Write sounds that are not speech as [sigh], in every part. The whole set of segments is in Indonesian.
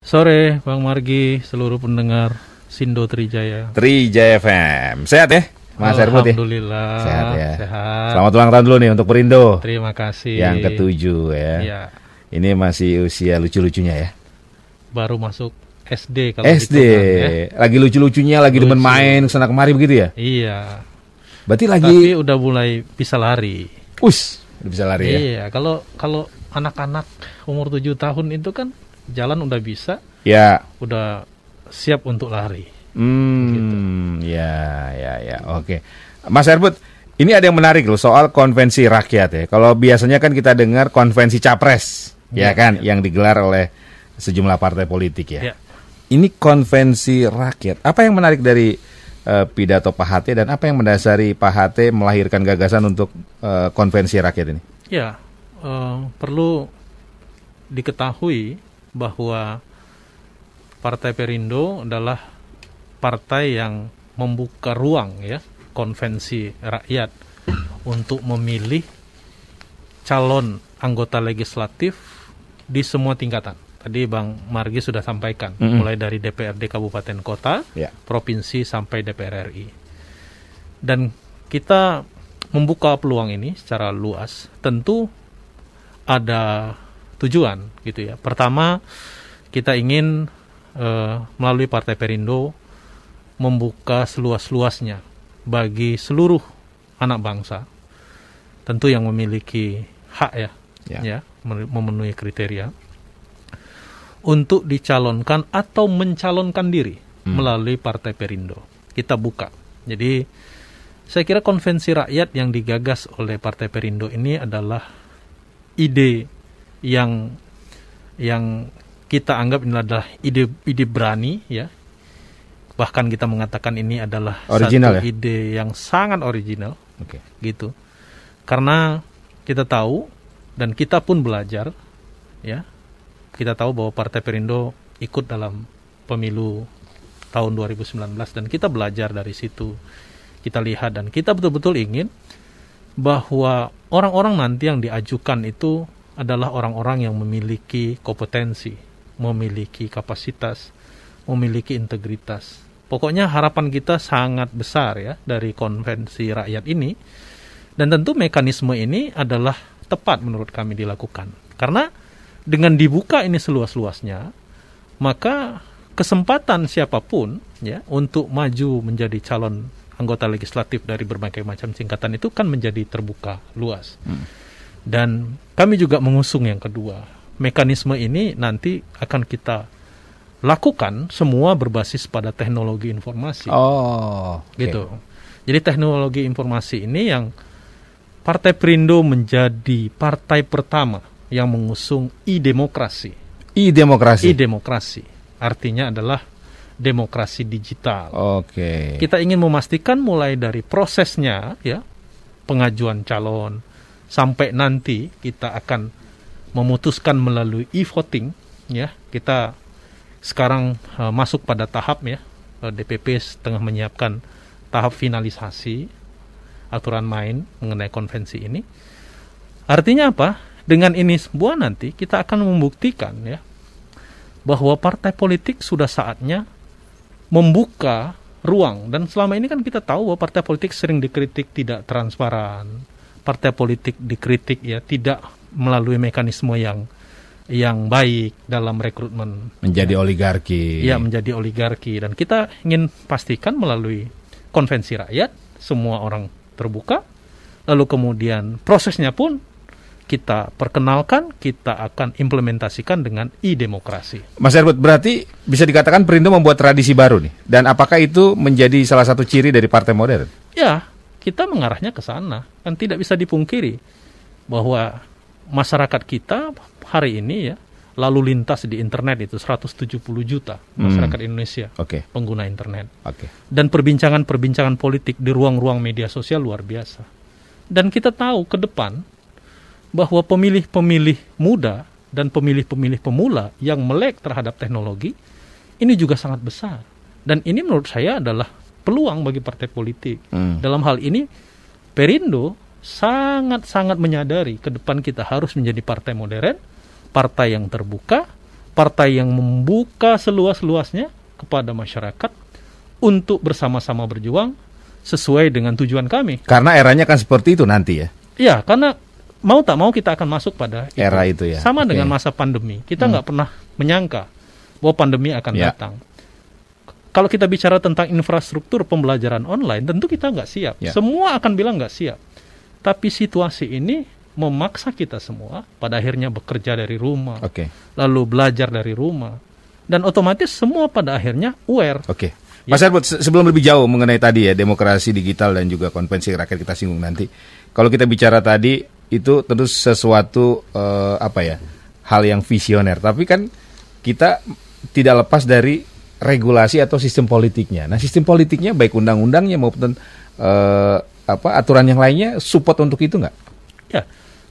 Sore, Bang Margi, seluruh pendengar Sindo Trijaya. Trijaya FM. Sehat ya? Mas Herbut ya? Alhamdulillah. Sehat ya. Sehat. Selamat ulang tahun dulu nih untuk Perindo. Terima kasih. Yang ketujuh ya. ya. Ini masih usia lucu-lucunya ya. Baru masuk SD kalau SD. ya. Lagi lucu-lucunya, lagi Lucu. demen main kesana kemari begitu ya? Iya. Berarti lagi Tapi udah mulai bisa lari. Us, udah bisa lari iya, ya. Iya, kalau kalau anak-anak umur 7 tahun itu kan jalan udah bisa, ya, udah siap untuk lari. Hmm, gitu. ya, ya, ya, oke. Okay. Mas Erbut, ini ada yang menarik loh soal konvensi rakyat ya. Kalau biasanya kan kita dengar konvensi capres, ya, ya kan, ya. yang digelar oleh sejumlah partai politik ya. ya. Ini konvensi rakyat. Apa yang menarik dari uh, pidato Pak Hati dan apa yang mendasari Pak Hati melahirkan gagasan untuk uh, konvensi rakyat ini? Ya, uh, perlu diketahui bahwa Partai Perindo adalah partai yang membuka ruang ya konvensi rakyat untuk memilih calon anggota legislatif di semua tingkatan. Tadi Bang Margi sudah sampaikan, mm -hmm. mulai dari DPRD kabupaten kota, yeah. provinsi sampai DPR RI. Dan kita membuka peluang ini secara luas. Tentu ada tujuan gitu ya. Pertama, kita ingin e, melalui Partai Perindo membuka seluas-luasnya bagi seluruh anak bangsa, tentu yang memiliki hak ya, ya, ya memenuhi kriteria untuk dicalonkan atau mencalonkan diri hmm. melalui Partai Perindo. Kita buka. Jadi saya kira konvensi rakyat yang digagas oleh Partai Perindo ini adalah ide yang yang kita anggap ini adalah ide ide berani ya bahkan kita mengatakan ini adalah original, satu ya? ide yang sangat original okay. gitu karena kita tahu dan kita pun belajar ya kita tahu bahwa Partai Perindo ikut dalam pemilu tahun 2019 dan kita belajar dari situ kita lihat dan kita betul-betul ingin bahwa orang-orang nanti yang diajukan itu adalah orang-orang yang memiliki kompetensi, memiliki kapasitas, memiliki integritas. Pokoknya harapan kita sangat besar ya dari konvensi rakyat ini. Dan tentu mekanisme ini adalah tepat menurut kami dilakukan. Karena dengan dibuka ini seluas-luasnya, maka kesempatan siapapun ya untuk maju menjadi calon anggota legislatif dari berbagai macam singkatan itu kan menjadi terbuka luas. Hmm. Dan kami juga mengusung yang kedua. Mekanisme ini nanti akan kita lakukan semua berbasis pada teknologi informasi. Oh, okay. gitu. Jadi teknologi informasi ini yang Partai Perindo menjadi partai pertama yang mengusung e-demokrasi. E-demokrasi. E-demokrasi. Artinya adalah demokrasi digital. Oke. Okay. Kita ingin memastikan mulai dari prosesnya ya, pengajuan calon, sampai nanti kita akan memutuskan melalui e-voting ya kita sekarang uh, masuk pada tahap ya uh, eh, DPP setengah menyiapkan tahap finalisasi aturan main mengenai konvensi ini artinya apa dengan ini semua nanti kita akan membuktikan ya bahwa partai politik sudah saatnya membuka ruang dan selama ini kan kita tahu bahwa partai politik sering dikritik tidak transparan partai politik dikritik ya tidak melalui mekanisme yang yang baik dalam rekrutmen menjadi ya. oligarki. Ya, menjadi oligarki dan kita ingin pastikan melalui konvensi rakyat semua orang terbuka. Lalu kemudian prosesnya pun kita perkenalkan, kita akan implementasikan dengan e-demokrasi. Mas Herbert, berarti bisa dikatakan Perindo membuat tradisi baru nih. Dan apakah itu menjadi salah satu ciri dari partai modern? Ya, kita mengarahnya ke sana. Kan tidak bisa dipungkiri bahwa masyarakat kita hari ini ya lalu lintas di internet itu 170 juta masyarakat hmm. Indonesia okay. pengguna internet. Okay. Dan perbincangan-perbincangan politik di ruang-ruang media sosial luar biasa. Dan kita tahu ke depan bahwa pemilih-pemilih muda dan pemilih-pemilih pemula yang melek terhadap teknologi ini juga sangat besar. Dan ini menurut saya adalah peluang bagi partai politik. Hmm. Dalam hal ini Perindo sangat-sangat menyadari ke depan kita harus menjadi partai modern, partai yang terbuka, partai yang membuka seluas-luasnya kepada masyarakat untuk bersama-sama berjuang sesuai dengan tujuan kami. Karena eranya kan seperti itu nanti ya. Iya, karena mau tak mau kita akan masuk pada itu. era itu ya. Sama okay. dengan masa pandemi. Kita hmm. nggak hmm. pernah menyangka bahwa pandemi akan ya. datang kalau kita bicara tentang infrastruktur pembelajaran online, tentu kita nggak siap. Yeah. Semua akan bilang nggak siap. Tapi situasi ini memaksa kita semua pada akhirnya bekerja dari rumah, okay. lalu belajar dari rumah, dan otomatis semua pada akhirnya aware. Oke. Okay. Ya. Mas ya. sebelum lebih jauh mengenai tadi ya demokrasi digital dan juga konvensi rakyat kita singgung nanti. Kalau kita bicara tadi itu tentu sesuatu eh, apa ya hal yang visioner. Tapi kan kita tidak lepas dari regulasi atau sistem politiknya. Nah, sistem politiknya baik undang-undangnya maupun uh, apa aturan yang lainnya support untuk itu nggak? Ya,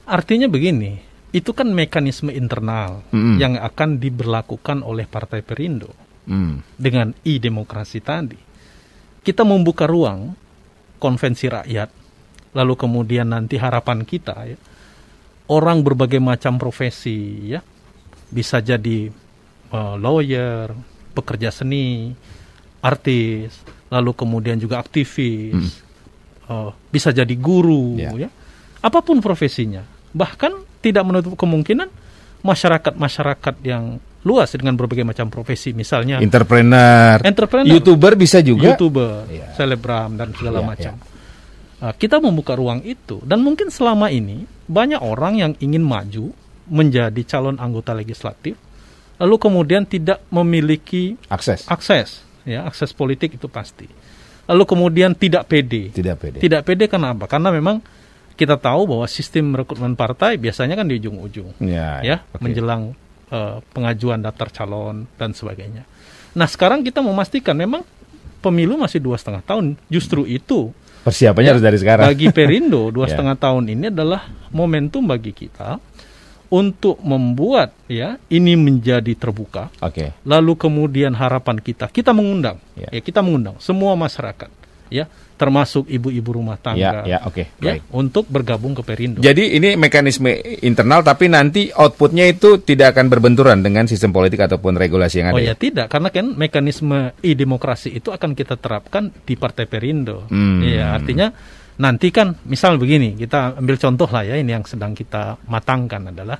artinya begini, itu kan mekanisme internal mm -hmm. yang akan diberlakukan oleh Partai Perindo mm. dengan i demokrasi tadi. Kita membuka ruang konvensi rakyat, lalu kemudian nanti harapan kita ya, orang berbagai macam profesi ya, bisa jadi uh, lawyer, pekerja seni, artis, lalu kemudian juga aktivis, hmm. uh, bisa jadi guru, yeah. ya, apapun profesinya. Bahkan tidak menutup kemungkinan masyarakat-masyarakat yang luas dengan berbagai macam profesi, misalnya entrepreneur, entrepreneur, youtuber bisa juga, youtuber, yeah. selebgram dan segala yeah, macam. Yeah. Ya. kita membuka ruang itu dan mungkin selama ini banyak orang yang ingin maju menjadi calon anggota legislatif lalu kemudian tidak memiliki akses akses ya akses politik itu pasti lalu kemudian tidak pede tidak pede tidak pede karena apa karena memang kita tahu bahwa sistem rekrutmen partai biasanya kan di ujung-ujung ya, ya, ya okay. menjelang uh, pengajuan daftar calon dan sebagainya nah sekarang kita memastikan memang pemilu masih dua setengah tahun justru itu persiapannya ya, harus dari sekarang bagi Perindo [laughs] dua ya. setengah tahun ini adalah momentum bagi kita untuk membuat ya ini menjadi terbuka. Oke. Okay. Lalu kemudian harapan kita, kita mengundang, yeah. ya kita mengundang semua masyarakat, ya termasuk ibu-ibu rumah tangga. Ya, ya Okay, ya, baik. Untuk bergabung ke Perindo. Jadi ini mekanisme internal, tapi nanti outputnya itu tidak akan berbenturan dengan sistem politik ataupun regulasi yang oh, ada. Oh ya, tidak, karena kan mekanisme e-demokrasi itu akan kita terapkan di Partai Perindo. Hmm. Iya, artinya Nanti kan misal begini, kita ambil contoh lah ya ini yang sedang kita matangkan adalah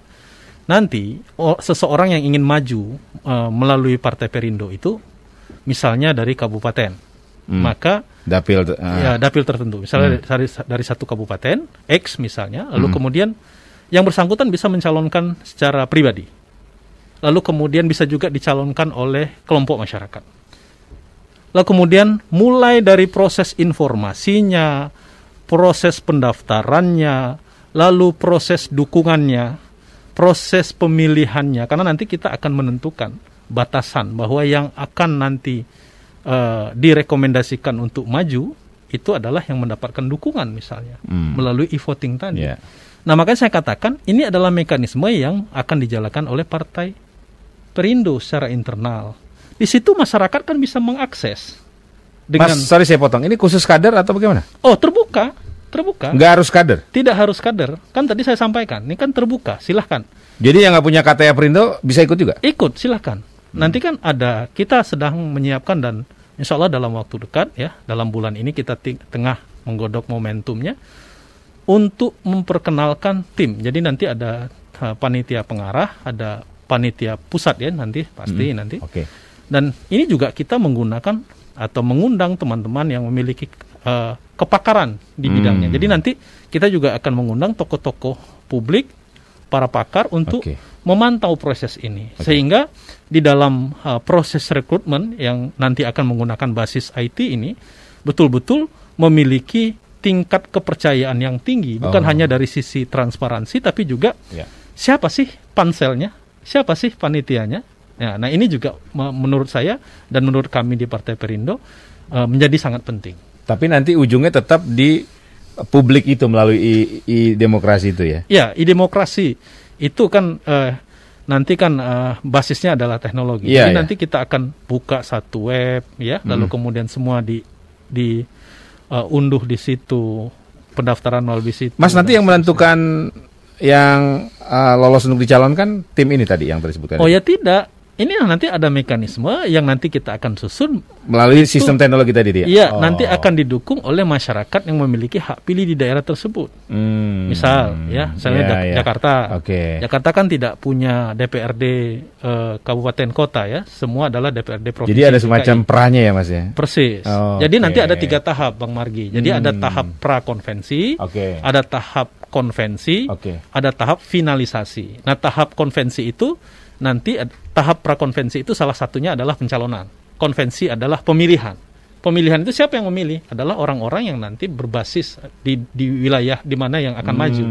nanti seseorang yang ingin maju uh, melalui Partai Perindo itu misalnya dari kabupaten. Hmm. Maka dapil uh. ya ah. dapil tertentu misalnya hmm. dari, dari satu kabupaten X misalnya, lalu hmm. kemudian yang bersangkutan bisa mencalonkan secara pribadi. Lalu kemudian bisa juga dicalonkan oleh kelompok masyarakat. Lalu kemudian mulai dari proses informasinya, proses pendaftarannya, lalu proses dukungannya, proses pemilihannya, karena nanti kita akan menentukan batasan bahwa yang akan nanti uh, direkomendasikan untuk maju itu adalah yang mendapatkan dukungan misalnya hmm. melalui e-voting tadi. Yeah. Nah makanya saya katakan ini adalah mekanisme yang akan dijalankan oleh partai Perindo secara internal. Di situ masyarakat kan bisa mengakses dengan Mas, sorry saya potong. Ini khusus kader atau bagaimana? Oh, terbuka. Terbuka. Nggak harus kader. Tidak harus kader. Kan tadi saya sampaikan, ini kan terbuka. Silahkan. Jadi yang nggak punya KTA Perindo bisa ikut juga? Ikut, silahkan. Hmm. Nanti kan ada kita sedang menyiapkan dan insya Allah dalam waktu dekat ya, dalam bulan ini kita tengah menggodok momentumnya untuk memperkenalkan tim. Jadi nanti ada panitia pengarah, ada panitia pusat ya nanti pasti hmm. nanti. Oke. Okay. Dan ini juga kita menggunakan atau mengundang teman-teman yang memiliki uh, kepakaran di hmm. bidangnya. Jadi nanti kita juga akan mengundang tokoh-tokoh publik, para pakar untuk okay. memantau proses ini. Okay. Sehingga di dalam uh, proses rekrutmen yang nanti akan menggunakan basis IT ini betul-betul memiliki tingkat kepercayaan yang tinggi, bukan oh. hanya dari sisi transparansi tapi juga yeah. siapa sih panselnya, siapa sih panitianya, Ya, nah ini juga menurut saya dan menurut kami di Partai Perindo e, menjadi sangat penting. Tapi nanti ujungnya tetap di publik itu melalui i, i demokrasi itu ya? Ya, i demokrasi itu kan uh, nanti kan uh, basisnya adalah teknologi. Ya, Jadi ya. nanti kita akan buka satu web ya, hmm. lalu kemudian semua di di uh, unduh di situ, pendaftaran melalui situ. Mas nanti yang menentukan yang uh, lolos untuk dicalonkan tim ini tadi yang tersebutkan. Oh ya, ya tidak, ini nanti ada mekanisme yang nanti kita akan susun melalui itu, sistem teknologi tadi dia. Iya, oh. nanti akan didukung oleh masyarakat yang memiliki hak pilih di daerah tersebut. Hmm. Misal ya, misalnya yeah, yeah. Jakarta. Okay. Jakarta kan tidak punya DPRD eh, kabupaten kota ya, semua adalah DPRD provinsi. Jadi ada semacam DKI. perannya ya Mas ya. Persis. Oh, Jadi okay. nanti ada tiga tahap Bang Margi. Jadi hmm. ada tahap pra konvensi, okay. ada tahap konvensi, okay. ada tahap finalisasi. Nah, tahap konvensi itu nanti tahap prakonvensi itu salah satunya adalah pencalonan. Konvensi adalah pemilihan. Pemilihan itu siapa yang memilih? Adalah orang-orang yang nanti berbasis di, di wilayah di mana yang akan hmm. maju.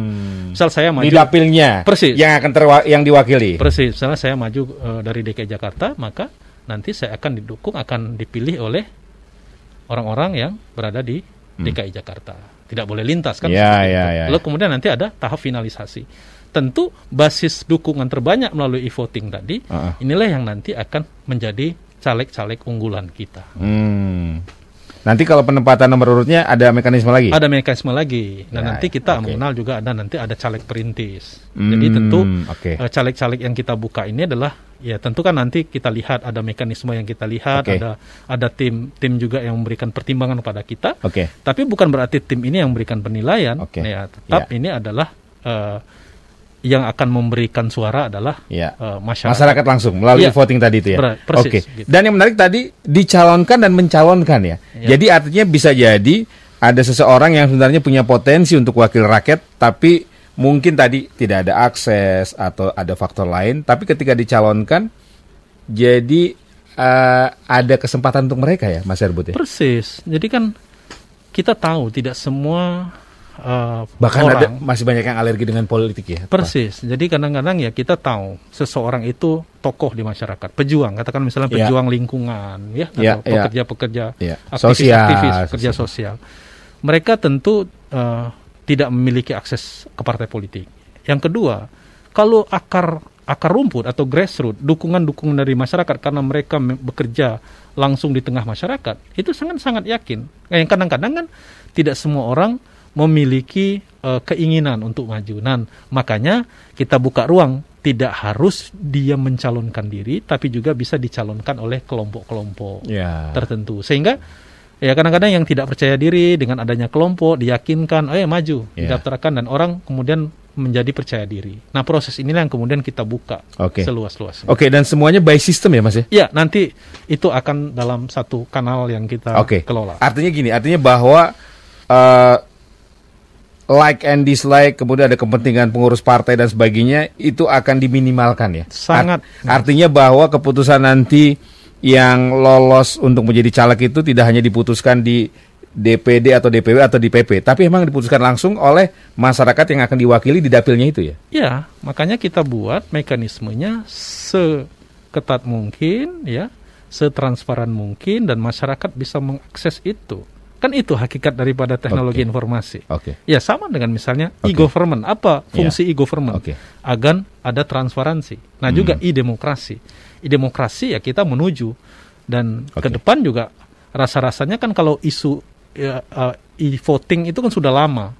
Misal saya maju di dapilnya, persis yang akan terwa, yang diwakili. Persis. Misalnya saya maju uh, dari DKI Jakarta, maka nanti saya akan didukung akan dipilih oleh orang-orang yang berada di DKI hmm. Jakarta. Tidak boleh lintas kan? Ya, ya, ya, Lalu ya. kemudian nanti ada tahap finalisasi tentu basis dukungan terbanyak melalui e-voting tadi uh -uh. inilah yang nanti akan menjadi caleg-caleg unggulan kita. Hmm. Nanti kalau penempatan nomor urutnya ada mekanisme lagi? Ada mekanisme lagi. Dan nah, nanti ya, kita okay. mengenal juga ada nanti ada caleg perintis. Hmm, Jadi tentu caleg eh, caleg-caleg yang kita buka ini adalah ya tentu kan nanti kita lihat ada mekanisme yang kita lihat, okay. ada ada tim tim juga yang memberikan pertimbangan kepada kita. Oke. Okay. Tapi bukan berarti tim ini yang memberikan penilaian. Oke. Okay. Ya, tetap yeah. ini adalah uh, yang akan memberikan suara adalah ya. uh, masyarakat. masyarakat langsung melalui ya. voting tadi itu ya. Oke. Okay. Gitu. Dan yang menarik tadi dicalonkan dan mencalonkan ya. ya. Jadi artinya bisa jadi ada seseorang yang sebenarnya punya potensi untuk wakil rakyat tapi mungkin tadi tidak ada akses atau ada faktor lain tapi ketika dicalonkan jadi uh, ada kesempatan untuk mereka ya Mas Herbut ya. Persis. Jadi kan kita tahu tidak semua uh, bahkan orang. ada masih banyak yang alergi dengan politik ya persis Pak. jadi kadang-kadang ya kita tahu seseorang itu tokoh di masyarakat pejuang katakan misalnya ya. pejuang lingkungan ya yeah, ya. pekerja-pekerja yeah. aktivis-aktivis kerja sosial mereka tentu uh, tidak memiliki akses ke partai politik yang kedua kalau akar akar rumput atau grassroots, dukungan-dukungan dari masyarakat karena mereka bekerja langsung di tengah masyarakat, itu sangat-sangat yakin. Yang kadang-kadang kan tidak semua orang memiliki uh, keinginan untuk maju. Nah, makanya kita buka ruang tidak harus dia mencalonkan diri, tapi juga bisa dicalonkan oleh kelompok-kelompok yeah. tertentu. Sehingga ya kadang-kadang yang tidak percaya diri dengan adanya kelompok diyakinkan, oh ya maju, yeah. didaftarkan dan orang kemudian menjadi percaya diri. Nah proses inilah yang kemudian kita buka okay. seluas-luasnya. Oke okay, dan semuanya by system ya mas ya? Ya nanti itu akan dalam satu kanal yang kita okay. kelola. Artinya gini, artinya bahwa uh, like and dislike, kemudian ada kepentingan pengurus partai dan sebagainya, itu akan diminimalkan ya. Sangat. Art artinya bahwa keputusan nanti yang lolos untuk menjadi caleg itu tidak hanya diputuskan di DPD atau DPW atau DPP tapi memang diputuskan langsung oleh masyarakat yang akan diwakili di dapilnya itu ya. Ya, makanya kita buat mekanismenya seketat mungkin ya, setransparan mungkin dan masyarakat bisa mengakses itu. Kan itu hakikat daripada teknologi okay. informasi. Okay. Ya sama dengan misalnya okay. e-government. Apa ya. fungsi yeah. e-government? Okay. Agar ada transparansi. Nah hmm. juga e-demokrasi. E-demokrasi ya kita menuju dan okay. ke depan juga rasa-rasanya kan kalau isu ya, uh, e-voting itu kan sudah lama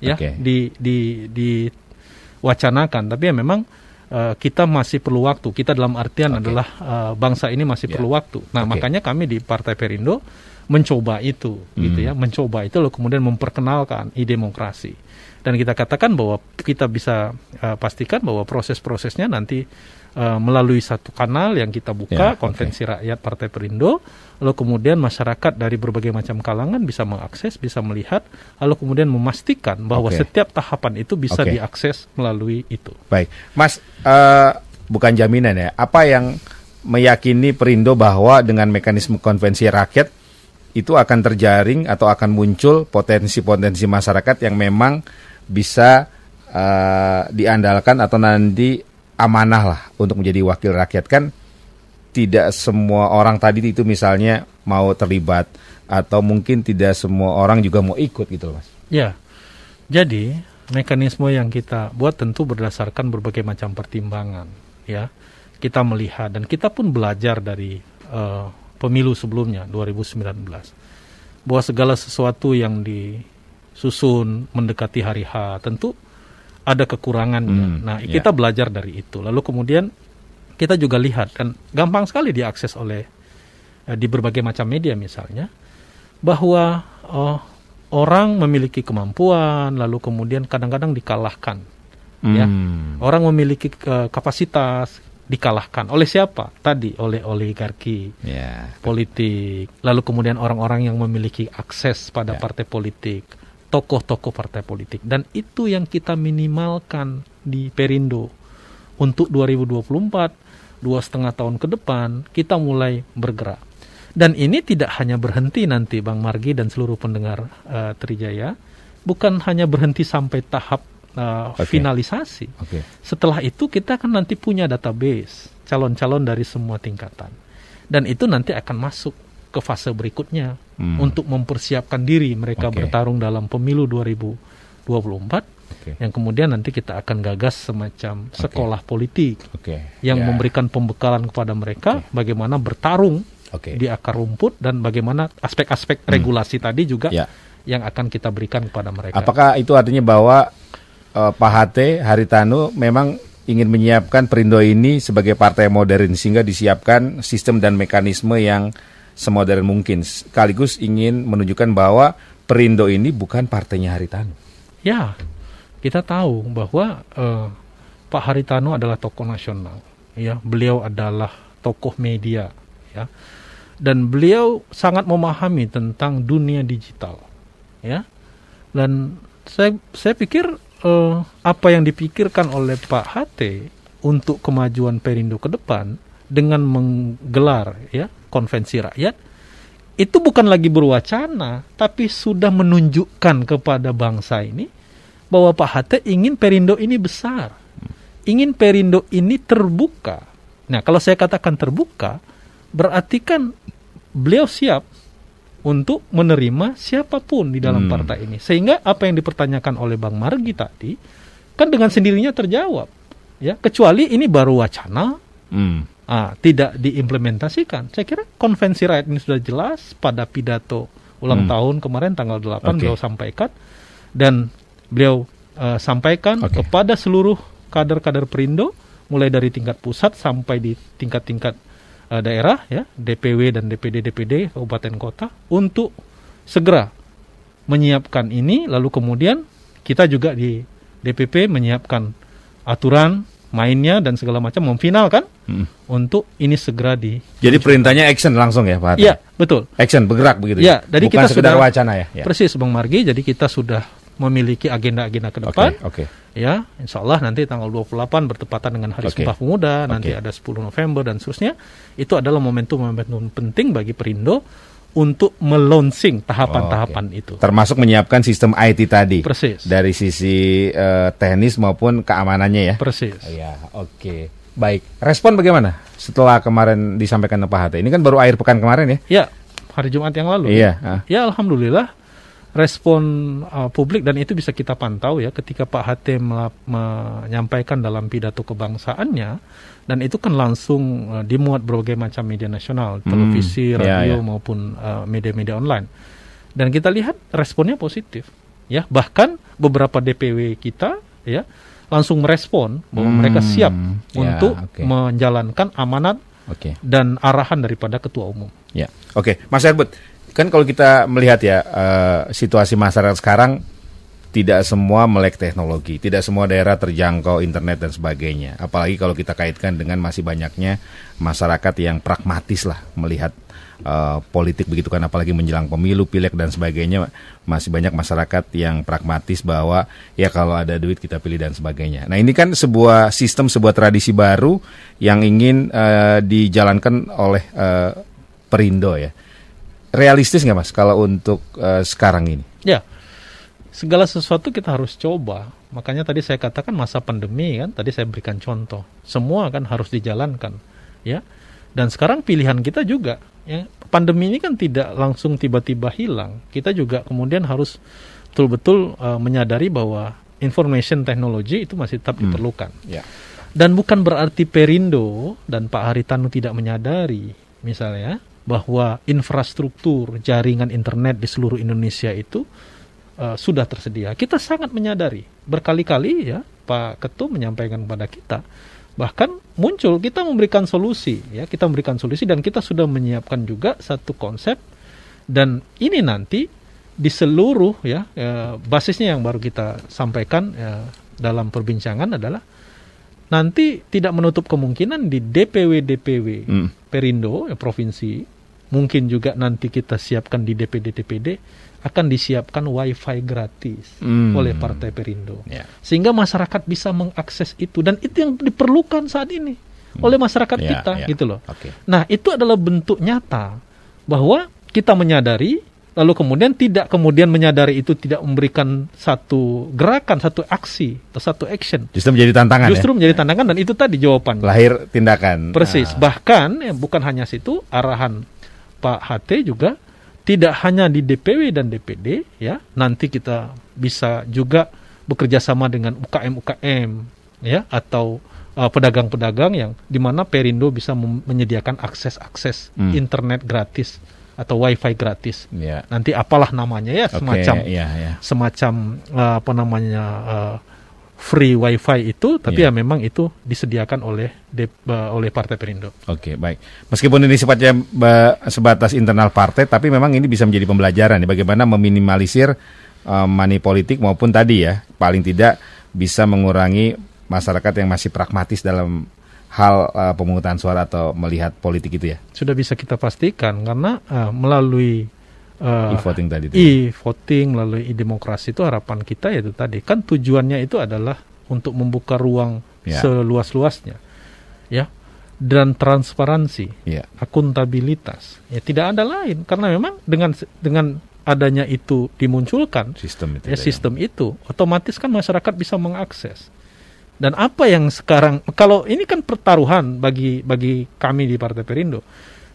ya okay. di di diwacanakan tapi ya memang uh, kita masih perlu waktu kita dalam artian okay. adalah uh, bangsa ini masih yeah. perlu waktu nah okay. makanya kami di Partai Perindo mencoba itu gitu hmm. gitu ya mencoba itu lalu kemudian memperkenalkan ide demokrasi dan kita katakan bahwa kita bisa uh, pastikan bahwa proses-prosesnya nanti uh, melalui satu kanal yang kita buka yeah, konvensi okay. rakyat Partai Perindo lalu kemudian masyarakat dari berbagai macam kalangan bisa mengakses bisa melihat lalu kemudian memastikan bahwa okay. setiap tahapan itu bisa okay. diakses melalui itu baik Mas uh, bukan jaminan ya apa yang meyakini Perindo bahwa dengan mekanisme konvensi rakyat itu akan terjaring atau akan muncul potensi-potensi masyarakat yang memang bisa uh, diandalkan atau nanti amanah lah untuk menjadi wakil rakyat kan tidak semua orang tadi itu misalnya mau terlibat atau mungkin tidak semua orang juga mau ikut gitu loh mas. Ya, jadi mekanisme yang kita buat tentu berdasarkan berbagai macam pertimbangan ya kita melihat dan kita pun belajar dari uh, pemilu sebelumnya 2019 bahwa segala sesuatu yang disusun mendekati hari H tentu ada kekurangannya. Hmm, nah, yeah. kita belajar dari itu. Lalu kemudian kita juga lihat kan gampang sekali diakses oleh eh, di berbagai macam media misalnya bahwa oh, orang memiliki kemampuan lalu kemudian kadang-kadang dikalahkan ya, hmm. ya orang memiliki uh, kapasitas dikalahkan oleh siapa tadi oleh oligarki yeah. politik lalu kemudian orang-orang yang memiliki akses pada yeah. partai politik tokoh-tokoh partai politik dan itu yang kita minimalkan di Perindo untuk 2024 dua setengah tahun ke depan kita mulai bergerak dan ini tidak hanya berhenti nanti Bang Margi dan seluruh pendengar uh, Trijaya bukan hanya berhenti sampai tahap Eh, okay. finalisasi. Okay. Setelah itu kita akan nanti punya database calon-calon dari semua tingkatan. Dan itu nanti akan masuk ke fase berikutnya hmm. untuk mempersiapkan diri mereka okay. bertarung dalam pemilu 2024 okay. yang kemudian nanti kita akan gagas semacam okay. sekolah politik okay. yang yeah. memberikan pembekalan kepada mereka okay. bagaimana bertarung okay. di akar rumput dan bagaimana aspek-aspek hmm. regulasi tadi juga yeah. yang akan kita berikan kepada mereka. Apakah itu artinya bahwa uh, Pak Hate Haritanu memang ingin menyiapkan Perindo ini sebagai partai modern sehingga disiapkan sistem dan mekanisme yang semodern mungkin sekaligus ingin menunjukkan bahwa Perindo ini bukan partainya Haritanu. Ya, kita tahu bahwa uh, Pak Haritanu adalah tokoh nasional, ya. Beliau adalah tokoh media, ya. Dan beliau sangat memahami tentang dunia digital, ya. Dan saya saya pikir eh, apa yang dipikirkan oleh Pak HT untuk kemajuan Perindo ke depan dengan menggelar ya konvensi rakyat itu bukan lagi berwacana tapi sudah menunjukkan kepada bangsa ini bahwa Pak Hatta ingin Perindo ini besar ingin Perindo ini terbuka nah kalau saya katakan terbuka berarti kan beliau siap untuk menerima siapapun di dalam hmm. partai ini. Sehingga apa yang dipertanyakan oleh Bang Margi tadi kan dengan sendirinya terjawab. Ya, kecuali ini baru wacana. Hmm. Ah, tidak diimplementasikan. Saya kira konvensi rakyat ini sudah jelas pada pidato ulang hmm. tahun kemarin tanggal 8 okay. beliau sampaikan dan beliau uh, sampaikan okay. kepada seluruh kader-kader Perindo mulai dari tingkat pusat sampai di tingkat-tingkat uh, daerah ya DPW dan DPD DPD kabupaten kota untuk segera menyiapkan ini lalu kemudian kita juga di DPP menyiapkan aturan mainnya dan segala macam memfinalkan hmm. untuk ini segera di jadi perintahnya action langsung ya Pak Iya betul action bergerak begitu ya, iya, jadi Bukan kita sudah, wacana ya? ya persis Bang Margi jadi kita sudah memiliki agenda-agenda ke depan okay, okay ya insya Allah nanti tanggal 28 bertepatan dengan Hari okay. Sumpah Pemuda okay. nanti ada 10 November dan seterusnya itu adalah momentum-momentum penting bagi Perindo untuk melonsing tahapan-tahapan oh, okay. itu termasuk menyiapkan sistem IT tadi persis dari sisi uh, teknis maupun keamanannya ya persis ya oke okay. baik respon bagaimana setelah kemarin disampaikan Pak Hatta ini kan baru akhir pekan kemarin ya ya hari Jumat yang lalu iya ya, ah. ya alhamdulillah respon uh, publik dan itu bisa kita pantau ya ketika Pak Hatem menyampaikan dalam pidato kebangsaannya dan itu kan langsung uh, dimuat berbagai macam media nasional, hmm. televisi, ya, radio yeah, yeah. maupun uh, media-media online. Dan kita lihat responnya positif ya, bahkan beberapa DPW kita ya langsung merespon bahwa hmm, mereka siap yeah, untuk okay. menjalankan amanat okay. dan arahan daripada ketua umum. Ya. Oke, okay. Mas Herbert, kan kalau kita melihat ya uh, situasi masyarakat sekarang tidak semua melek teknologi, tidak semua daerah terjangkau internet dan sebagainya. Apalagi kalau kita kaitkan dengan masih banyaknya masyarakat yang pragmatis lah melihat uh, politik begitu kan, apalagi menjelang pemilu, pilek dan sebagainya, masih banyak masyarakat yang pragmatis bahwa ya kalau ada duit kita pilih dan sebagainya. Nah ini kan sebuah sistem, sebuah tradisi baru yang ingin uh, dijalankan oleh uh, Perindo ya realistis nggak mas kalau untuk uh, sekarang ini? Ya, segala sesuatu kita harus coba. Makanya tadi saya katakan masa pandemi kan, tadi saya berikan contoh. Semua kan harus dijalankan, ya. Dan sekarang pilihan kita juga, ya. Pandemi ini kan tidak langsung tiba-tiba hilang. Kita juga kemudian harus betul-betul uh, menyadari bahwa information technology itu masih tetap hmm. diperlukan. Ya. Dan bukan berarti Perindo dan Pak Haritanu tidak menyadari, misalnya bahwa infrastruktur jaringan internet di seluruh Indonesia itu uh, sudah tersedia. Kita sangat menyadari berkali-kali ya Pak Ketum menyampaikan kepada kita bahkan muncul kita memberikan solusi ya kita memberikan solusi dan kita sudah menyiapkan juga satu konsep dan ini nanti di seluruh ya eh, basisnya yang baru kita sampaikan ya, dalam perbincangan adalah nanti tidak menutup kemungkinan di DPW DPW hmm. Perindo ya, provinsi mungkin juga nanti kita siapkan di DPD-DPD akan disiapkan WiFi gratis hmm. oleh Partai Perindo, yeah. sehingga masyarakat bisa mengakses itu dan itu yang diperlukan saat ini hmm. oleh masyarakat yeah, kita, yeah. gitu loh. Okay. Nah itu adalah bentuk nyata bahwa kita menyadari, lalu kemudian tidak kemudian menyadari itu tidak memberikan satu gerakan, satu aksi atau satu action. Justru menjadi tantangan. Ya. Justru ya? menjadi tantangan dan itu tadi jawaban Lahir tindakan. Persis. Ah. Bahkan ya, bukan hanya situ arahan Pak HT juga tidak hanya di DPW dan DPD ya nanti kita bisa juga bekerja sama dengan UKM UKM ya atau uh, pedagang-pedagang uh, yang mana mana Perindo bisa menyediakan akses-akses hmm. internet gratis atau wifi gratis yeah. nanti apalah namanya ya okay, semacam yeah, yeah. semacam uh, apa namanya uh, free wifi itu tapi yeah. ya memang itu disediakan oleh de, uh, eh, oleh Partai Perindo. Oke, okay, baik. Meskipun ini sifatnya eh, sebatas internal partai tapi memang ini bisa menjadi pembelajaran ya bagaimana meminimalisir uh, money politik maupun tadi ya paling tidak bisa mengurangi masyarakat yang masih pragmatis dalam hal uh, pemungutan suara atau melihat politik itu ya. Sudah bisa kita pastikan karena uh, melalui uh, e-voting tadi itu. Ya? E-voting lalu e-demokrasi itu harapan kita yaitu tadi kan tujuannya itu adalah untuk membuka ruang yeah. seluas-luasnya. Ya. Dan transparansi, yeah. akuntabilitas. Ya tidak ada lain karena memang dengan dengan adanya itu dimunculkan sistem itu. Ya, ya. sistem yang... itu otomatis kan masyarakat bisa mengakses dan apa yang sekarang kalau ini kan pertaruhan bagi bagi kami di Partai Perindo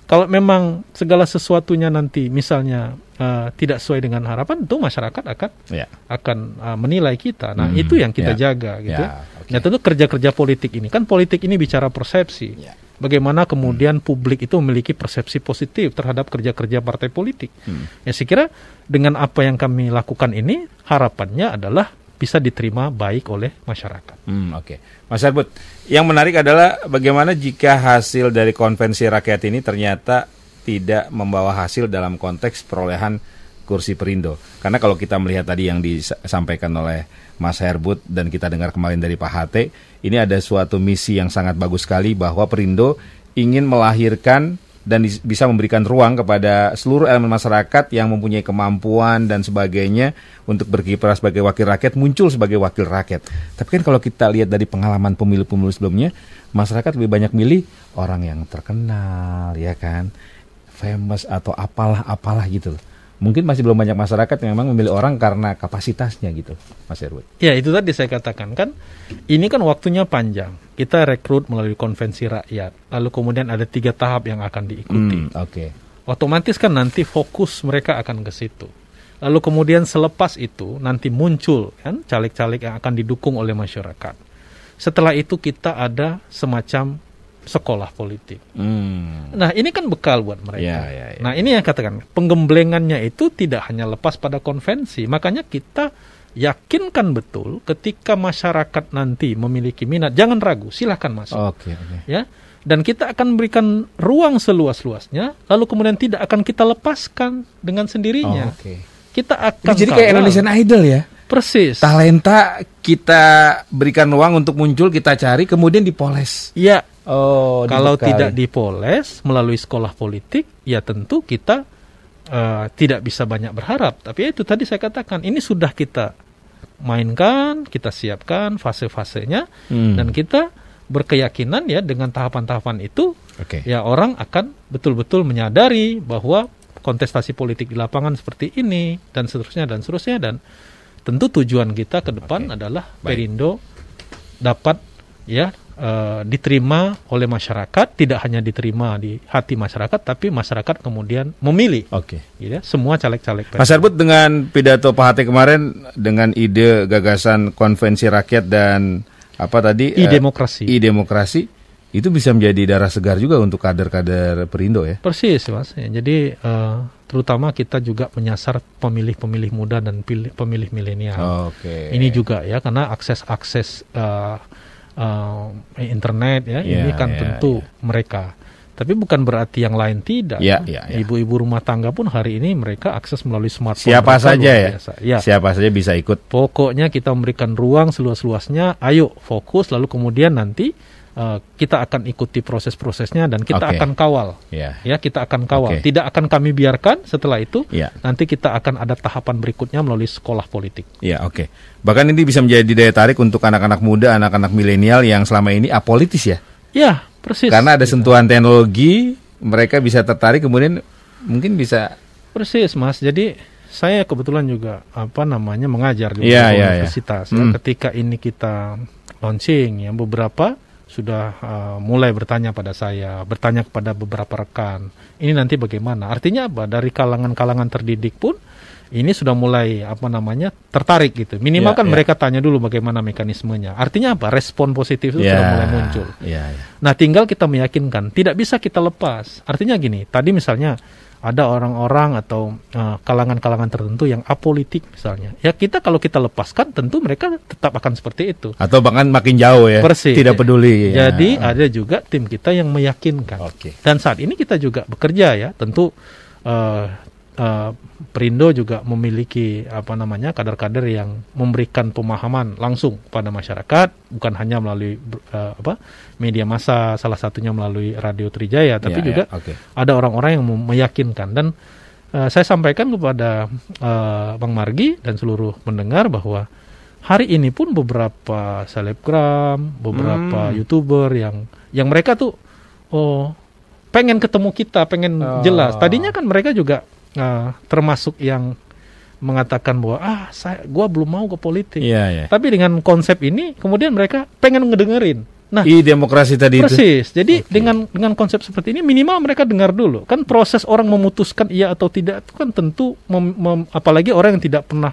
kalau memang segala sesuatunya nanti misalnya uh, tidak sesuai dengan harapan tentu masyarakat akan yeah. akan uh, menilai kita nah -hmm. itu yang kita yeah. jaga gitu yeah. okay. nah tentu kerja-kerja politik ini kan politik ini bicara persepsi yeah. bagaimana kemudian hmm. publik itu memiliki persepsi positif terhadap kerja-kerja partai politik Hmm. ya saya kira dengan apa yang kami lakukan ini harapannya adalah bisa diterima baik oleh masyarakat. Hmm, Oke, okay. Mas Herbut, yang menarik adalah bagaimana jika hasil dari konvensi rakyat ini ternyata tidak membawa hasil dalam konteks perolehan kursi perindo. Karena kalau kita melihat tadi yang disampaikan oleh Mas Herbut dan kita dengar kemarin dari Pak Hate, ini ada suatu misi yang sangat bagus sekali bahwa perindo ingin melahirkan dan bisa memberikan ruang kepada seluruh elemen masyarakat yang mempunyai kemampuan dan sebagainya untuk berkiprah sebagai wakil rakyat muncul sebagai wakil rakyat. Tapi kan kalau kita lihat dari pengalaman pemilu-pemilu sebelumnya, masyarakat lebih banyak milih orang yang terkenal, ya kan, famous atau apalah apalah gitu loh mungkin masih belum banyak masyarakat yang memang memilih orang karena kapasitasnya gitu, Mas Erwin. Ya itu tadi saya katakan kan, ini kan waktunya panjang. Kita rekrut melalui konvensi rakyat, lalu kemudian ada tiga tahap yang akan diikuti. Hmm, Oke. Okay. Otomatis kan nanti fokus mereka akan ke situ. Lalu kemudian selepas itu nanti muncul kan caleg-caleg yang akan didukung oleh masyarakat. Setelah itu kita ada semacam sekolah politik. Hmm. Nah ini kan bekal buat mereka. Ya, ya, ya. Nah ini yang katakan penggemblengannya itu tidak hanya lepas pada konvensi. Makanya kita yakinkan betul ketika masyarakat nanti memiliki minat, jangan ragu, silahkan masuk. Oke. Okay, okay. Ya. Dan kita akan berikan ruang seluas-luasnya, lalu kemudian tidak akan kita lepaskan dengan sendirinya. Oh, Oke. Okay. Kita akan. Ini jadi kawal. kayak Indonesian Idol ya. Persis. Talenta kita berikan ruang untuk muncul, kita cari, kemudian dipoles. Iya. Oh, kalau dibekali. tidak dipoles melalui sekolah politik, ya tentu kita uh, tidak bisa banyak berharap. Tapi itu tadi saya katakan, ini sudah kita mainkan, kita siapkan fase-fasenya, hmm. dan kita berkeyakinan ya dengan tahapan-tahapan itu, okay. ya orang akan betul-betul menyadari bahwa kontestasi politik di lapangan seperti ini dan seterusnya dan seterusnya dan tentu tujuan kita ke depan okay. adalah Baik. Perindo dapat ya uh, diterima oleh masyarakat, tidak hanya diterima di hati masyarakat, tapi masyarakat kemudian memilih. Oke. Okay. Gitu, ya, semua caleg-caleg. Mas Arbut dengan pidato Pak Hati kemarin dengan ide gagasan konvensi rakyat dan apa tadi? I-demokrasi. Eh, uh, I-demokrasi itu bisa menjadi darah segar juga untuk kader-kader Perindo ya. Persis mas. jadi uh, terutama kita juga menyasar pemilih-pemilih muda dan pemilih milenial. Oke. Okay. Ini juga ya karena akses-akses uh, uh, internet ya yeah, ini kan yeah, tentu yeah. mereka tapi bukan berarti yang lain tidak. yeah. Ya, ya. Ibu-ibu rumah tangga pun hari ini mereka akses melalui smartphone. Siapa saja ya? ya. Siapa saja bisa ikut. Pokoknya kita memberikan ruang seluas-luasnya. Ayo fokus lalu kemudian nanti Eh, kita akan ikuti proses-prosesnya dan kita okay. akan kawal. Yeah. Ya, kita akan kawal. Okay. Tidak akan kami biarkan setelah itu yeah. nanti kita akan ada tahapan berikutnya melalui sekolah politik. Ya, yeah, oke. Okay. Bahkan ini bisa menjadi daya tarik untuk anak-anak muda, anak-anak milenial yang selama ini apolitis ya. Ya, persis. Karena ada sentuhan gitu. sentuhan teknologi, mereka bisa tertarik kemudian mungkin bisa Persis, Mas. Jadi saya kebetulan juga apa namanya mengajar di yeah, ya, ya. universitas. Yeah. Hmm. Ketika ini kita launching yang beberapa sudah uh, mulai bertanya pada saya, bertanya kepada beberapa rekan, ini nanti bagaimana? Artinya apa? Dari kalangan-kalangan terdidik pun ini sudah mulai apa namanya tertarik gitu. Minimal yeah, kan yeah. mereka tanya dulu bagaimana mekanismenya. Artinya apa? Respon positif itu yeah, sudah ya, mulai muncul. Yeah, yeah. Nah, tinggal kita meyakinkan, tidak bisa kita lepas. Artinya gini, tadi misalnya ada orang-orang atau eh, kalangan-kalangan uh, tertentu yang apolitik misalnya. Ya kita kalau kita lepaskan tentu mereka tetap akan seperti itu. Atau bahkan makin jauh ya. Persis. Tidak peduli. Ya. Jadi ya. ada juga tim kita yang meyakinkan. Okay. Dan saat ini kita juga bekerja ya tentu uh, Eh, Perindo juga memiliki apa namanya kader-kader yang memberikan pemahaman langsung pada masyarakat bukan hanya melalui uh, apa media massa salah satunya melalui Radio Trijaya tapi ya, ya juga ya, okay. ada orang-orang yang meyakinkan dan uh, saya sampaikan kepada uh, Bang Margi dan seluruh pendengar bahwa hari ini pun beberapa selebgram, beberapa hmm. YouTuber yang yang mereka tuh oh pengen ketemu kita, pengen oh. jelas. Tadinya kan mereka juga uh, termasuk yang mengatakan bahwa ah saya gua belum mau ke politik. Yeah, yeah. Tapi dengan konsep ini kemudian mereka pengen ngedengerin. Nah, I demokrasi tadi persis. itu. Jadi okay. dengan dengan konsep seperti ini minimal mereka dengar dulu. Kan proses orang memutuskan iya atau tidak itu kan tentu mem, mem, apalagi orang yang tidak pernah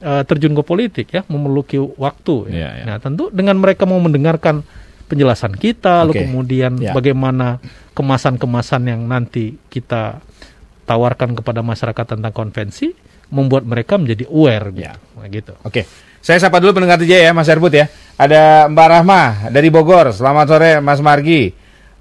uh, terjun ke politik ya memerluki waktu. Ya. Yeah, yeah. Nah, tentu dengan mereka mau mendengarkan penjelasan kita okay. lalu kemudian yeah. bagaimana kemasan-kemasan yang nanti kita tawarkan kepada masyarakat tentang konvensi membuat mereka menjadi aware gitu. Ya. Nah, gitu. Oke. Saya sapa dulu pendengar aja ya, Mas Herbut ya. Ada Mbak Rahma dari Bogor. Selamat sore Mas Margi.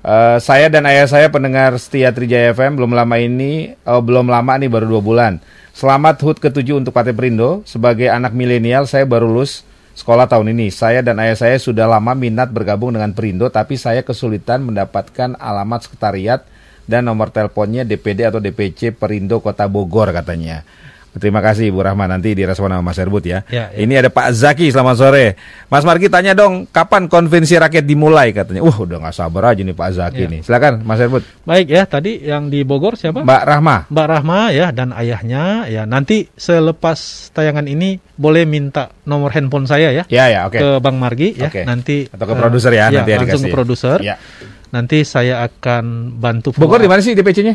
Uh, saya dan ayah saya pendengar setia Trijaya FM belum lama ini uh, belum lama nih baru dua bulan. Selamat HUT ke-7 untuk Partai Perindo. Sebagai anak milenial saya baru lulus sekolah tahun ini. Saya dan ayah saya sudah lama minat bergabung dengan Perindo tapi saya kesulitan mendapatkan alamat sekretariat dan nomor teleponnya DPD atau DPC Perindo Kota Bogor katanya. Terima kasih Bu Rahma nanti direspon sama Mas Herbut ya. ya, ya. Ini ada Pak Zaki selamat sore. Mas Margi tanya dong kapan konvensi rakyat dimulai katanya. Wah uh, udah nggak sabar aja nih Pak Zaki ya. nih. Silakan Mas Herbut. Baik ya tadi yang di Bogor siapa? Mbak Rahma. Mbak Rahma ya dan ayahnya ya nanti selepas tayangan ini boleh minta nomor handphone saya ya. Ya ya oke. Okay. Ke Bang Margi ya okay. nanti. Atau ke produser ya, ya nanti ya, ya langsung ke produser. Ya. Nanti saya akan bantu. Bogor di mana sih DPC-nya?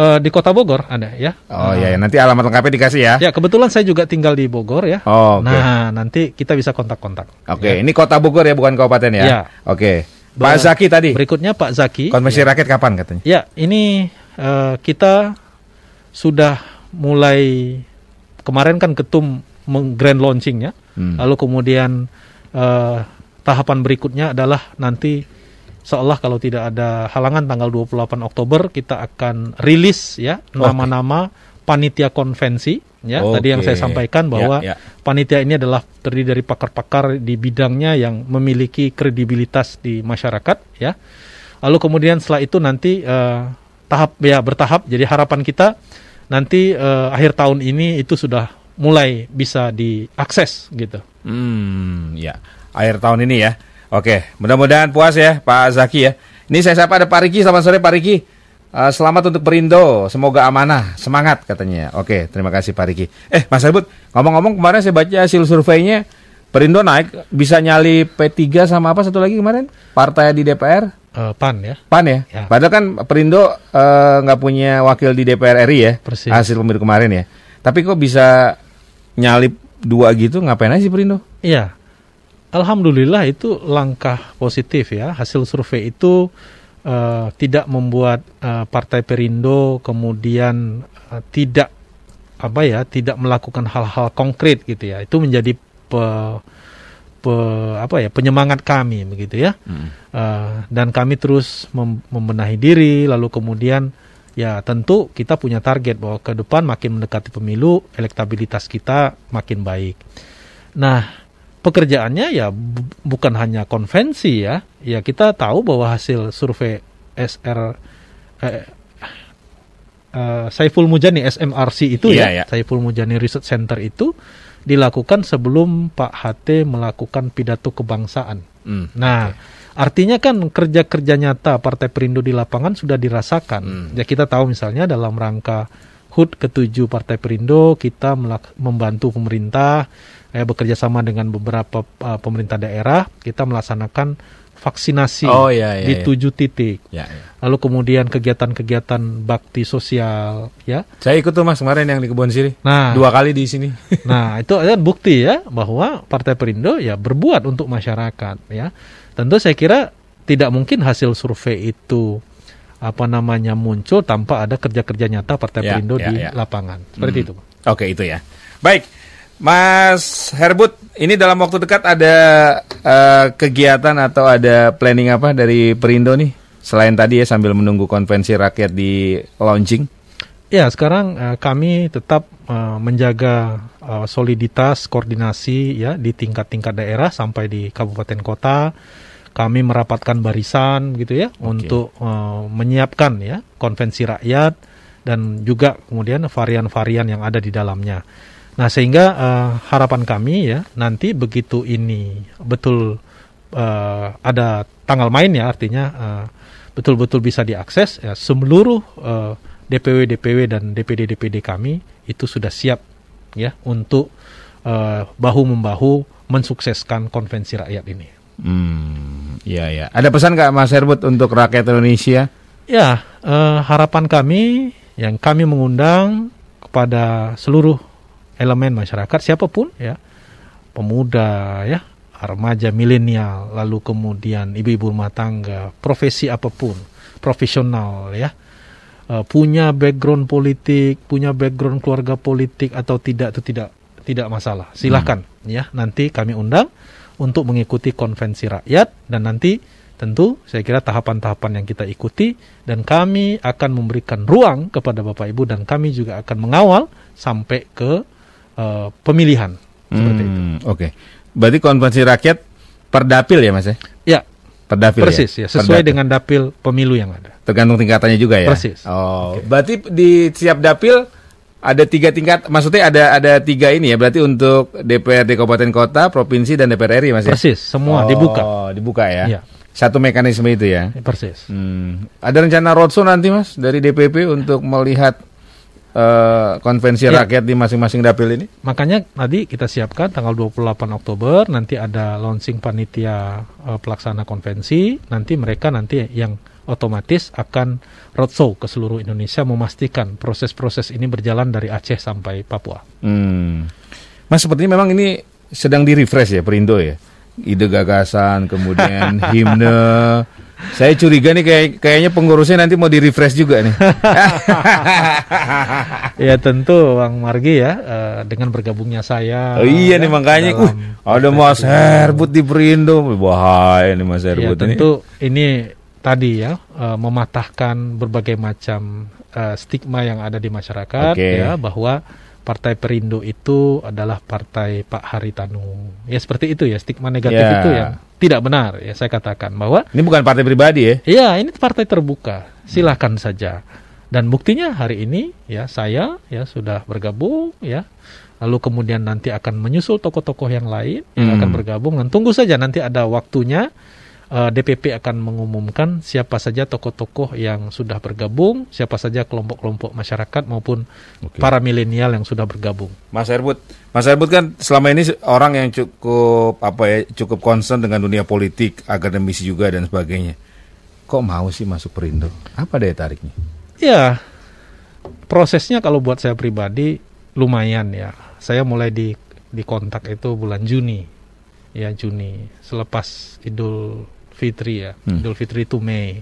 uh, eh, di Kota Bogor ada ya. Oh iya, uh, ya. nanti alamat lengkapnya dikasih ya. Ya, kebetulan saya juga tinggal di Bogor ya. Oh, okay. Nah, nanti kita bisa kontak-kontak. Oke, okay. ya. ini Kota Bogor ya bukan kabupaten ya. ya. Oke. Okay. Pak Zaki tadi. Berikutnya Pak Zaki. Konversi ya. rakyat kapan katanya? Ya, ini uh, kita sudah mulai kemarin kan ketum grand launchingnya. Hmm. Lalu kemudian uh, tahapan berikutnya adalah nanti seolah kalau tidak ada halangan tanggal 28 Oktober kita akan rilis ya nama-nama panitia konvensi ya okay. tadi yang saya sampaikan bahwa yeah, yeah. panitia ini adalah terdiri dari pakar-pakar di bidangnya yang memiliki kredibilitas di masyarakat ya. Lalu kemudian setelah itu nanti uh, tahap ya bertahap jadi harapan kita nanti uh, akhir tahun ini itu sudah mulai bisa diakses gitu. Hmm ya akhir tahun ini ya. Oke, mudah-mudahan puas ya Pak Zaki ya. Ini saya sapa ada Pak Riki, selamat sore Pak Riki. Uh, selamat untuk Perindo, semoga amanah, semangat katanya. Oke, terima kasih Pak Riki. Eh, Mas Rebut, ngomong-ngomong kemarin saya baca hasil surveinya Perindo naik, bisa nyali P3 sama apa satu lagi kemarin? Partai di DPR? Eh, PAN ya. PAN ya. ya. Padahal kan Perindo eh, nggak uh, punya wakil di DPR RI ya. Persis. Hasil pemilu kemarin ya. Tapi kok bisa nyali dua gitu ngapain aja sih Perindo? Iya, Alhamdulillah itu langkah positif ya. Hasil survei itu uh, tidak membuat uh, Partai Perindo kemudian uh, tidak apa ya, tidak melakukan hal-hal konkret gitu ya. Itu menjadi pe, pe apa ya, penyemangat kami begitu ya. Hmm. Uh, dan kami terus mem membenahi diri lalu kemudian ya tentu kita punya target bahwa ke depan makin mendekati pemilu elektabilitas kita makin baik. Nah, pekerjaannya ya bu bukan hanya konvensi ya. Ya kita tahu bahwa hasil survei SR eh, eh, Saiful Mujani SMRC itu yeah, ya, yeah. Saiful Mujani Research Center itu dilakukan sebelum Pak HT melakukan pidato kebangsaan. Mm, nah, okay. artinya kan kerja-kerja nyata Partai Perindo di lapangan sudah dirasakan. Mm. Ya kita tahu misalnya dalam rangka HUT ketujuh Partai Perindo kita membantu pemerintah eh, bekerja sama dengan beberapa uh, pemerintah daerah kita melaksanakan vaksinasi oh, iya, iya, di iya. tujuh titik. Iya, iya. Lalu kemudian kegiatan-kegiatan bakti sosial, ya. Saya ikut tuh mas kemarin yang di kebun sini Nah, dua kali di sini. [laughs] nah, itu ada bukti ya bahwa Partai Perindo ya berbuat untuk masyarakat, ya. Tentu saya kira tidak mungkin hasil survei itu apa namanya muncul tanpa ada kerja-kerja nyata Partai ya, Perindo ya, di ya. lapangan. Seperti hmm. itu. Oke, itu ya. Baik. Mas Herbut, ini dalam waktu dekat ada uh, kegiatan atau ada planning apa dari Perindo nih? Selain tadi ya sambil menunggu konvensi rakyat di launching. Ya, sekarang uh, kami tetap uh, menjaga uh, soliditas koordinasi ya di tingkat-tingkat daerah sampai di kabupaten kota kami merapatkan barisan gitu ya okay. untuk uh, menyiapkan ya konvensi rakyat dan juga kemudian varian-varian yang ada di dalamnya. Nah, sehingga uh, harapan kami ya nanti begitu ini betul uh, ada tanggal main ya artinya uh, betul-betul bisa diakses ya seluruh uh, DPW DPW dan DPD DPD kami itu sudah siap ya untuk uh, bahu membahu mensukseskan konvensi rakyat ini. Hmm, iya ya. Ada pesan nggak Mas Herbut untuk rakyat Indonesia? Ya, uh, harapan kami yang kami mengundang kepada seluruh elemen masyarakat siapapun ya, pemuda ya, remaja milenial, lalu kemudian ibu-ibu rumah tangga, profesi apapun, profesional ya. Eh, punya background politik, punya background keluarga politik atau tidak itu tidak tidak masalah. Silahkan hmm. ya nanti kami undang untuk mengikuti konvensi rakyat dan nanti tentu saya kira tahapan-tahapan yang kita ikuti dan kami akan memberikan ruang kepada Bapak Ibu dan kami juga akan mengawal sampai ke uh, pemilihan seperti itu. Hmm, oke. Okay. Berarti konvensi rakyat per dapil ya Mas ya? Ya, dapil ya? Persis ya, ya sesuai dapil. dengan dapil pemilu yang ada. Tergantung tingkatannya juga ya. Persis. Oh, okay. berarti di siap dapil ada tiga tingkat, maksudnya ada ada tiga ini ya, berarti untuk DPRD kabupaten kota, provinsi dan DPR RI masih. Ya? Persis, semua oh, dibuka. dibuka ya. Iya. Satu mekanisme itu ya. Persis. Hmm. Ada rencana roadshow nanti mas dari DPP untuk melihat uh, konvensi ya. rakyat di masing-masing dapil ini? Makanya tadi kita siapkan tanggal 28 Oktober nanti ada launching panitia uh, pelaksana konvensi, nanti mereka nanti yang otomatis akan roadshow ke seluruh Indonesia memastikan proses-proses ini berjalan dari Aceh sampai Papua. Hmm. Mas sepertinya memang ini sedang di refresh ya Perindo ya. Ide gagasan, kemudian [laughs] himne. Saya curiga nih kayak kayaknya pengurusnya nanti mau di refresh juga nih. [laughs] ya tentu Bang Margi ya eh, dengan bergabungnya saya. Oh, iya nih ya, makanya uh, ada Mas Herbut di Perindo, bahaya nih Mas ya, Herbut ya, tentu ini tadi ya uh, mematahkan berbagai macam uh, stigma yang ada di masyarakat okay. ya bahwa Partai Perindo itu adalah partai Pak Haritanu. Ya seperti itu ya stigma negatif yeah. itu yang tidak benar ya saya katakan bahwa ini bukan partai pribadi ya. Iya, ini partai terbuka. silahkan hmm. saja. Dan buktinya hari ini ya saya ya sudah bergabung ya. Lalu kemudian nanti akan menyusul tokoh-tokoh yang lain hmm. yang akan bergabung dan tunggu saja nanti ada waktunya uh, eh, DPP akan mengumumkan siapa saja tokoh-tokoh yang sudah bergabung, siapa saja kelompok-kelompok masyarakat maupun okay. para milenial yang sudah bergabung. Mas Herbut, Mas Herbut kan selama ini orang yang cukup apa ya, cukup concern dengan dunia politik, akademisi juga dan sebagainya. Kok mau sih masuk Perindo? Apa daya tariknya? Ya, prosesnya kalau buat saya pribadi lumayan ya. Saya mulai di di kontak itu bulan Juni ya Juni selepas Idul Fitri ya hmm. Idul Fitri itu Mei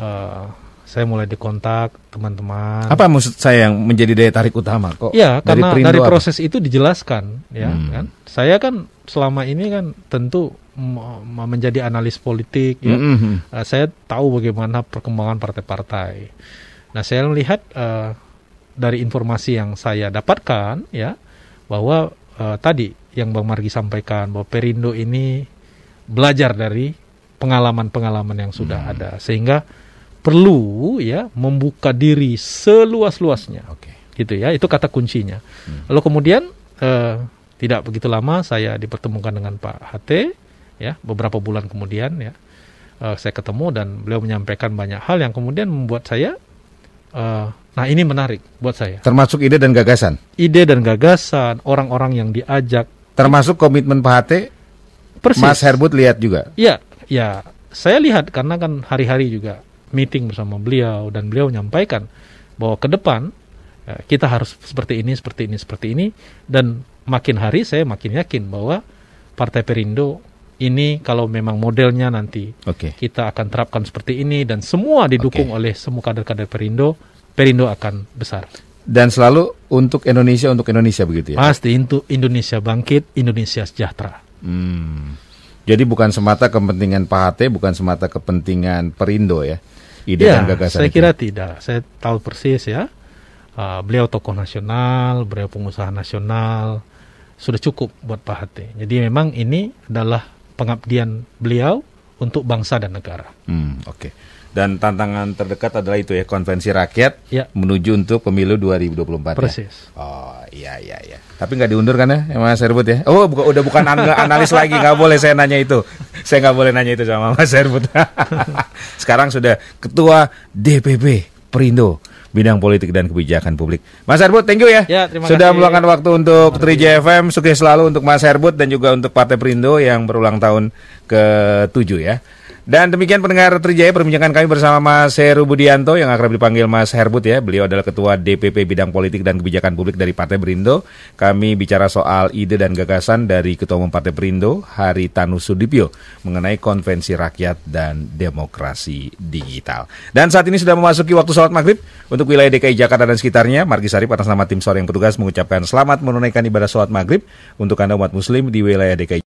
uh, saya mulai dikontak teman-teman apa maksud saya yang menjadi daya tarik utama kok ya karena dari proses apa? itu dijelaskan ya hmm. kan saya kan selama ini kan tentu menjadi analis politik ya -hmm. uh, saya tahu bagaimana perkembangan partai-partai nah saya melihat uh, dari informasi yang saya dapatkan ya bahwa uh, tadi yang Bang Margi sampaikan bahwa Perindo ini belajar dari pengalaman-pengalaman yang sudah hmm. ada sehingga perlu ya membuka diri seluas-luasnya. Okay. Gitu ya, itu kata kuncinya. Hmm. Lalu kemudian eh, tidak begitu lama saya dipertemukan dengan Pak HT ya, beberapa bulan kemudian ya. Eh, saya ketemu dan beliau menyampaikan banyak hal yang kemudian membuat saya eh, nah ini menarik buat saya. Termasuk ide dan gagasan. Ide dan gagasan, orang-orang yang diajak termasuk komitmen Pak HT Persis. Mas Herbut lihat juga. Iya, ya saya lihat karena kan hari-hari juga meeting bersama beliau dan beliau menyampaikan bahwa ke depan ya, kita harus seperti ini, seperti ini, seperti ini dan makin hari saya makin yakin bahwa Partai Perindo ini kalau memang modelnya nanti okay. kita akan terapkan seperti ini dan semua didukung okay. oleh semua kader-kader Perindo, Perindo akan besar. Dan selalu untuk Indonesia, untuk Indonesia begitu ya? Pasti untuk Indonesia bangkit, Indonesia sejahtera. Hmm. Jadi bukan semata kepentingan PHT, bukan semata kepentingan Perindo ya. Ide ya, dan gagasan saya kira itu. tidak. Saya tahu persis ya. Uh, beliau tokoh nasional, beliau pengusaha nasional, sudah cukup buat PHT. Jadi memang ini adalah pengabdian beliau untuk bangsa dan negara. Hmm, Oke. Okay. Dan tantangan terdekat adalah itu ya konvensi rakyat ya. menuju untuk pemilu 2024. Ya. Persis. Ya? Oh iya iya iya. Tapi nggak diundur kan ya, ya Mas Herbut ya? Oh buka, udah bukan an analis lagi nggak boleh saya nanya itu. Saya nggak boleh nanya itu sama Mas Herbut. [laughs] Sekarang sudah ketua DPP Perindo bidang politik dan kebijakan publik. Mas Herbut, thank you ya. ya terima Sudah kasih. meluangkan waktu untuk 3JFM. Sukses selalu untuk Mas Herbut dan juga untuk Partai Perindo yang berulang tahun ke-7 ya. Dan demikian pendengar Trijaya perbincangan kami bersama Mas Heru Budianto yang akrab dipanggil Mas Herbut ya. Beliau adalah Ketua DPP Bidang Politik dan Kebijakan Publik dari Partai Perindo. Kami bicara soal ide dan gagasan dari Ketua Umum Partai Perindo Hari Tanu Sudipio mengenai konvensi rakyat dan demokrasi digital. Dan saat ini sudah memasuki waktu sholat maghrib untuk wilayah DKI Jakarta dan sekitarnya. Margi Sarip atas nama tim sore yang bertugas mengucapkan selamat menunaikan ibadah sholat maghrib untuk Anda umat muslim di wilayah DKI